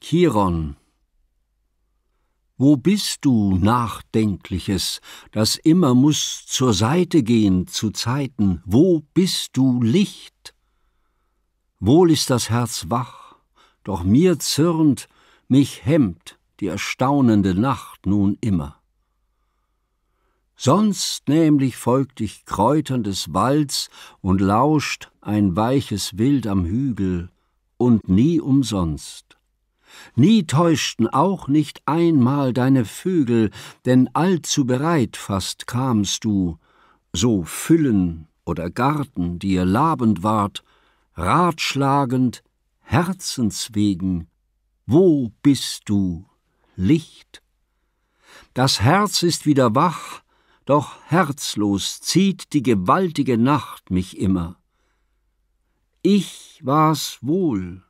Chiron Wo bist du, Nachdenkliches, das immer muß zur Seite gehen zu Zeiten, wo bist du Licht? Wohl ist das Herz wach, doch mir zürnt, mich hemmt die erstaunende Nacht nun immer. Sonst nämlich folgt ich Kräutern des Walds und lauscht ein weiches Wild am Hügel, und nie umsonst. Nie täuschten auch nicht einmal deine Vögel, denn allzu bereit fast kamst du, so Füllen oder Garten dir labend ward, ratschlagend, herzenswegen, wo bist du, Licht? Das Herz ist wieder wach, doch herzlos zieht die gewaltige Nacht mich immer. Ich war's wohl,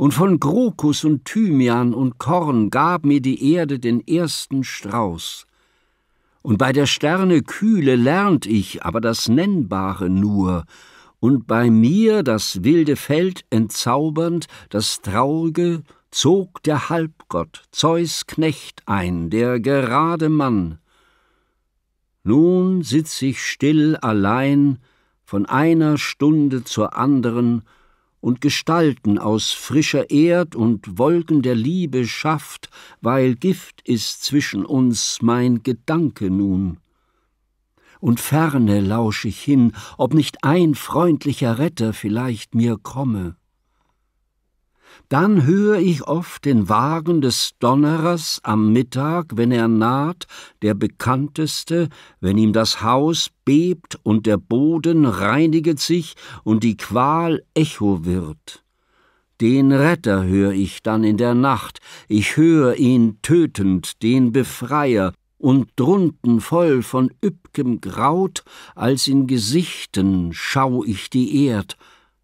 und von Krokus und Thymian und Korn gab mir die Erde den ersten Strauß. Und bei der Sterne Kühle lernt ich aber das Nennbare nur, und bei mir das wilde Feld entzaubernd, das Traurige, zog der Halbgott, Zeus Knecht ein, der gerade Mann. Nun sitz ich still allein, von einer Stunde zur anderen, und Gestalten aus frischer Erd und Wolken der Liebe schafft, weil Gift ist zwischen uns mein Gedanke nun. Und ferne lausch ich hin, ob nicht ein freundlicher Retter vielleicht mir komme. Dann höre ich oft den Wagen des Donnerers am Mittag, wenn er naht, der bekannteste, wenn ihm das Haus bebt und der Boden reiniget sich und die Qual Echo wird. Den Retter höre ich dann in der Nacht, ich höre ihn tötend, den Befreier, und drunten voll von üppgem Graut, als in Gesichten schau ich die Erd,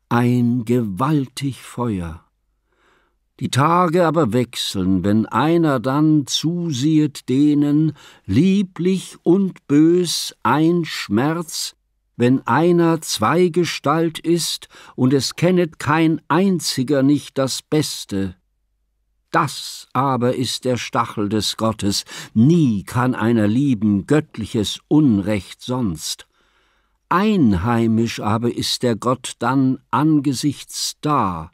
ein gewaltig Feuer. Die Tage aber wechseln, wenn einer dann zusiehet denen, lieblich und bös ein Schmerz, wenn einer Zweigestalt ist und es kennet kein einziger nicht das Beste. Das aber ist der Stachel des Gottes, nie kann einer lieben göttliches Unrecht sonst. Einheimisch aber ist der Gott dann angesichts da,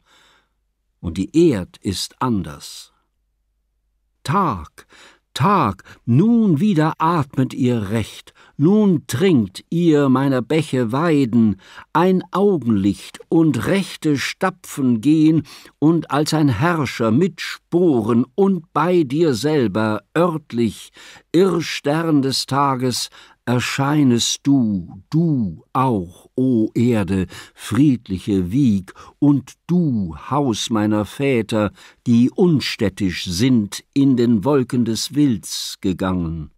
und die Erd ist anders. Tag, Tag, nun wieder atmet ihr recht, nun trinkt ihr meiner Bäche Weiden, ein Augenlicht und rechte Stapfen gehen, und als ein Herrscher mit Sporen und bei dir selber örtlich, Irrstern des Tages, erscheinest du, du auch, o Erde, friedliche Wieg, und du, Haus meiner Väter, die unstädtisch sind, in den Wolken des Wilds gegangen.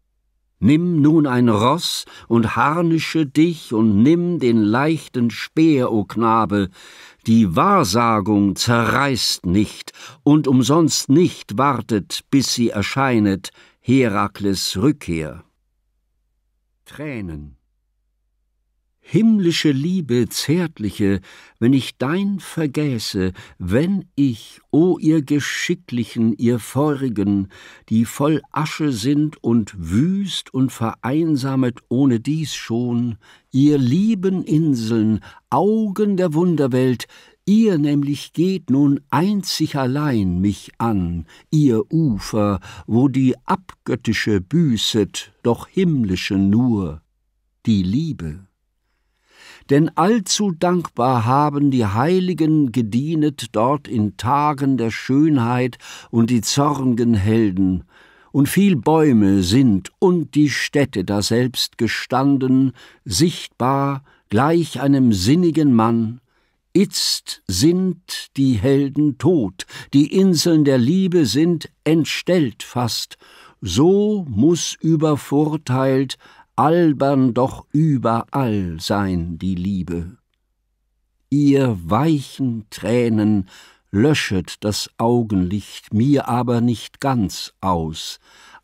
Nimm nun ein Ross und harnische dich und nimm den leichten Speer, o Knabe. Die Wahrsagung zerreißt nicht und umsonst nicht wartet, bis sie erscheinet, Herakles Rückkehr. Tränen himmlische Liebe, zärtliche, wenn ich dein vergäße, wenn ich, o ihr Geschicklichen, ihr Feurigen, die voll Asche sind und wüst und vereinsamet ohne dies schon, ihr lieben Inseln, Augen der Wunderwelt, Ihr nämlich geht nun einzig allein mich an, ihr Ufer, wo die abgöttische büßet, doch himmlische nur, die Liebe denn allzu dankbar haben die Heiligen gedienet dort in Tagen der Schönheit und die zornigen Helden, und viel Bäume sind und die Städte daselbst gestanden, sichtbar, gleich einem sinnigen Mann, Itzt sind die Helden tot, die Inseln der Liebe sind entstellt fast, so muß übervorteilt albern doch überall sein die Liebe. Ihr weichen Tränen löschet das Augenlicht mir aber nicht ganz aus,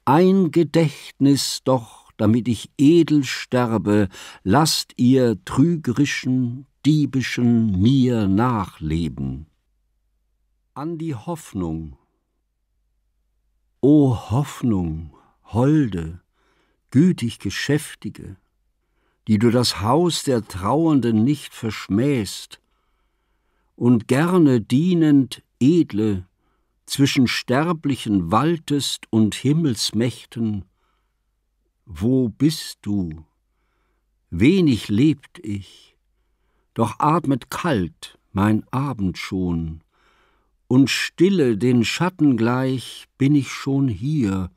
ein Gedächtnis doch, damit ich edel sterbe, lasst ihr trügerischen, diebischen mir nachleben. An die Hoffnung O Hoffnung, holde, gütig Geschäftige, die du das Haus der Trauernden nicht verschmähst, und gerne dienend Edle zwischen Sterblichen waltest und Himmelsmächten, wo bist du? Wenig lebt ich, doch atmet kalt mein Abend schon, und stille den Schatten gleich bin ich schon hier,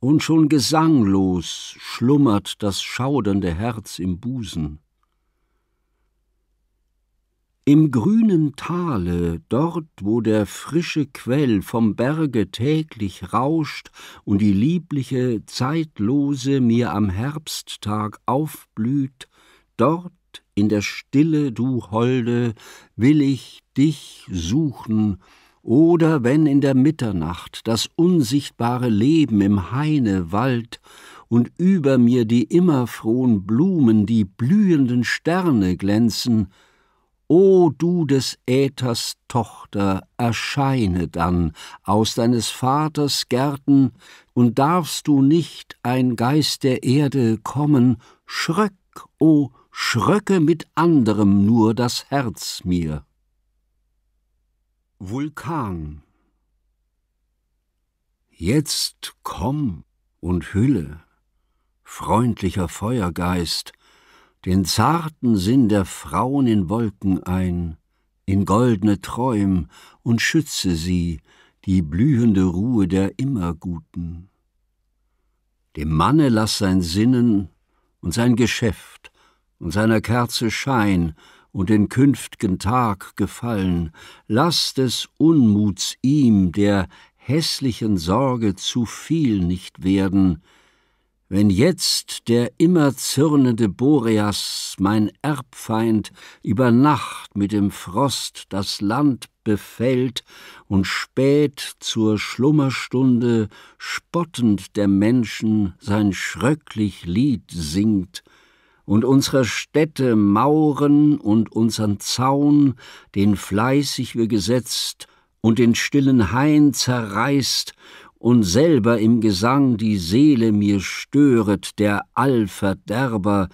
und schon gesanglos schlummert das schaudernde Herz im Busen. Im grünen Tale, dort, wo der frische Quell vom Berge täglich rauscht und die liebliche, zeitlose mir am Herbsttag aufblüht, dort in der Stille, du Holde, will ich dich suchen oder wenn in der Mitternacht das unsichtbare Leben im Haine Wald und über mir die immerfrohen Blumen, die blühenden Sterne glänzen, O du des Äthers Tochter, erscheine dann aus deines Vaters Gärten, und darfst du nicht ein Geist der Erde kommen, schröck, o Schröcke mit anderem nur das Herz mir. Vulkan Jetzt komm und hülle, freundlicher Feuergeist, den zarten Sinn der Frauen in Wolken ein, in goldene Träum und schütze sie, die blühende Ruhe der Immerguten. Dem Manne lass sein Sinnen und sein Geschäft und seiner Kerze Schein und den künftigen Tag gefallen, lass des Unmuts ihm, der hässlichen Sorge zu viel nicht werden, wenn jetzt der immer zürnende Boreas, mein Erbfeind, über Nacht mit dem Frost das Land befällt und spät zur Schlummerstunde spottend der Menschen sein schröcklich Lied singt, und unserer Städte Mauren und unsern Zaun, den fleißig wir gesetzt und den stillen Hain zerreißt und selber im Gesang die Seele mir störet, der Allverderber,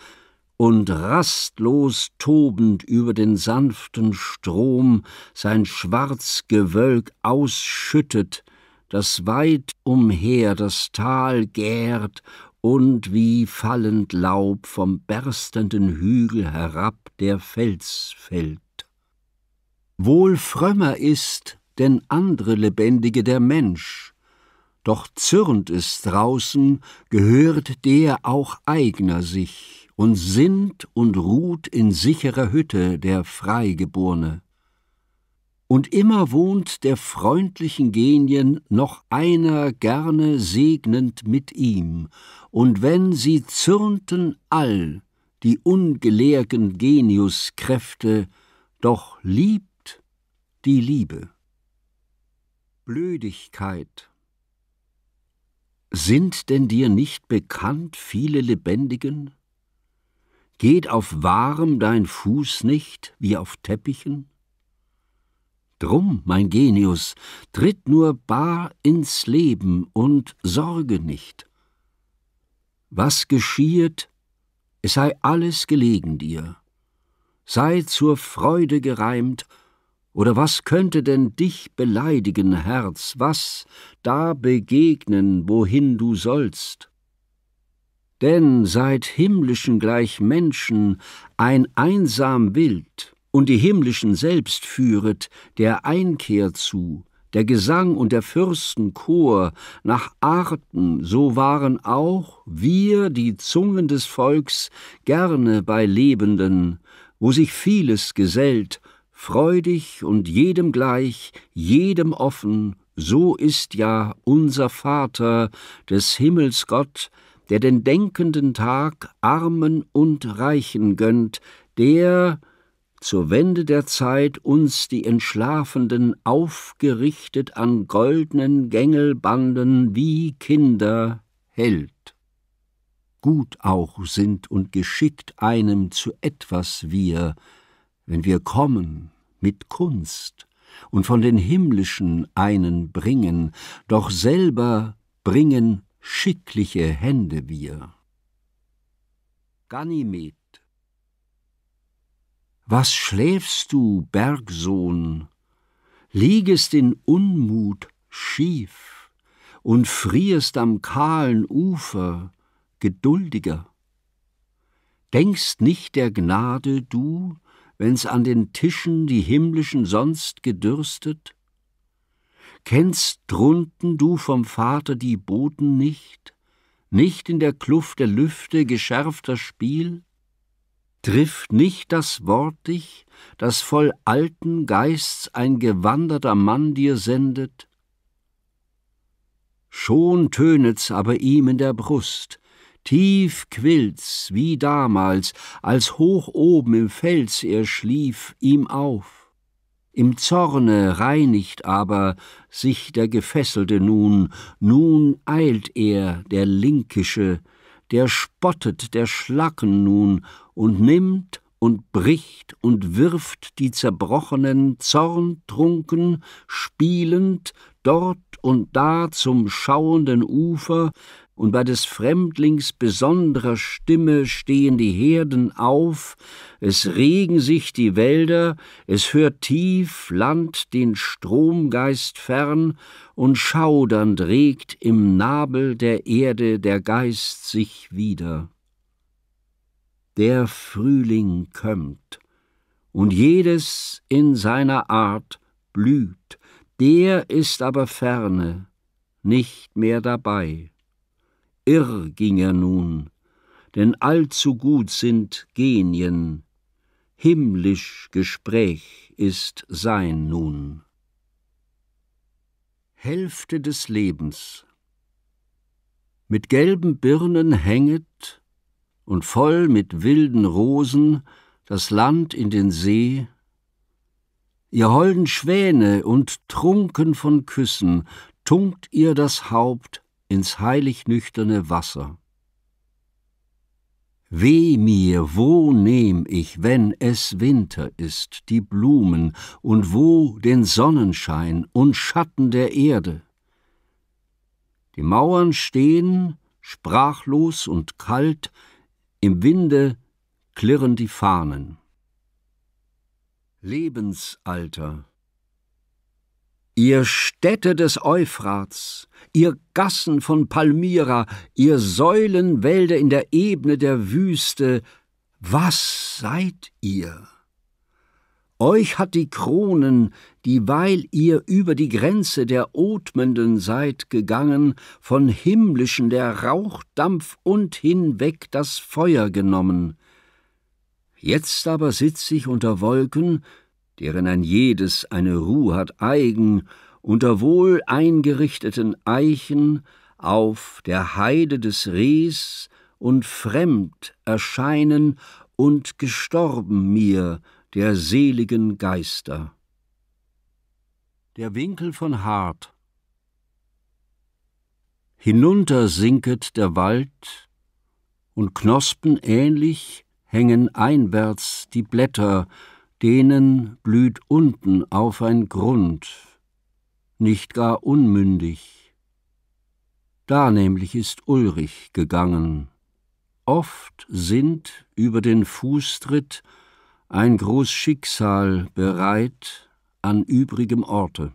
und rastlos tobend über den sanften Strom sein schwarz Gewölk ausschüttet, das weit umher das Tal gärt und wie fallend Laub vom berstenden Hügel herab der Fels fällt. Wohl frömmer ist denn andere Lebendige der Mensch, doch zürnt es draußen, gehört der auch eigner sich und sinnt und ruht in sicherer Hütte der Freigeborne. Und immer wohnt der freundlichen Genien noch einer gerne segnend mit ihm und wenn sie zürnten all die ungelehrten Geniuskräfte, doch liebt die Liebe. Blödigkeit Sind denn dir nicht bekannt viele Lebendigen? Geht auf Warm dein Fuß nicht wie auf Teppichen? Drum, mein Genius, tritt nur bar ins Leben und sorge nicht. Was geschiehet, es sei alles gelegen dir, sei zur Freude gereimt, oder was könnte denn dich beleidigen, Herz, was da begegnen, wohin du sollst? Denn seit himmlischen gleich Menschen ein einsam Wild, und die himmlischen selbst führet, der Einkehr zu, der Gesang und der Fürstenchor nach Arten, so waren auch wir, die Zungen des Volks, gerne bei Lebenden, wo sich vieles gesellt, freudig und jedem gleich, jedem offen, so ist ja unser Vater, des Himmels Gott, der den denkenden Tag Armen und Reichen gönnt, der, zur Wende der Zeit uns die Entschlafenden aufgerichtet an goldenen Gängelbanden wie Kinder hält. Gut auch sind und geschickt einem zu etwas wir, wenn wir kommen mit Kunst und von den himmlischen einen bringen, doch selber bringen schickliche Hände wir. Ganymed was schläfst du, Bergsohn? Liegest in Unmut schief und frierst am kahlen Ufer, geduldiger. Denkst nicht der Gnade du, wenn's an den Tischen die himmlischen sonst gedürstet? Kennst drunten du vom Vater die Boten nicht, nicht in der Kluft der Lüfte geschärfter Spiel? Trifft nicht das Wort dich, das voll alten Geists ein gewanderter Mann dir sendet? Schon tönet's aber ihm in der Brust, tief quillt's, wie damals, als hoch oben im Fels er schlief, ihm auf. Im Zorne reinigt aber sich der Gefesselte nun, nun eilt er, der Linkische, der spottet der Schlacken nun und nimmt und bricht und wirft die zerbrochenen, zorntrunken, spielend dort und da zum schauenden Ufer, und bei des Fremdlings besonderer Stimme stehen die Herden auf, es regen sich die Wälder, es hört tief Land den Stromgeist fern, und schaudernd regt im Nabel der Erde der Geist sich wieder der Frühling kömmt, und jedes in seiner Art blüht, der ist aber ferne, nicht mehr dabei. Irr ging er nun, denn allzu gut sind Genien, himmlisch Gespräch ist sein nun. Hälfte des Lebens Mit gelben Birnen hänget und voll mit wilden Rosen das Land in den See, ihr holden Schwäne und trunken von Küssen, tunkt ihr das Haupt ins heilig nüchterne Wasser. Weh mir, wo nehm ich, wenn es Winter ist, die Blumen und wo den Sonnenschein und Schatten der Erde? Die Mauern stehen, sprachlos und kalt, im Winde klirren die Fahnen. Lebensalter Ihr Städte des Euphrats, ihr Gassen von Palmyra, ihr Säulenwälder in der Ebene der Wüste, was seid ihr? Euch hat die Kronen, die weil ihr über die Grenze der Otmenden seid gegangen, von himmlischen der Rauchdampf und hinweg das Feuer genommen. Jetzt aber sitz ich unter Wolken, deren ein jedes eine Ruhe hat eigen, unter wohl eingerichteten Eichen, auf der Heide des Rehs und fremd erscheinen und gestorben mir, der seligen Geister. Der Winkel von Hart Hinunter sinket der Wald, und Knospen ähnlich hängen einwärts die Blätter, denen blüht unten auf ein Grund, nicht gar unmündig. Da nämlich ist Ulrich gegangen. Oft sind über den Fußtritt ein groß Schicksal bereit an übrigem Orte.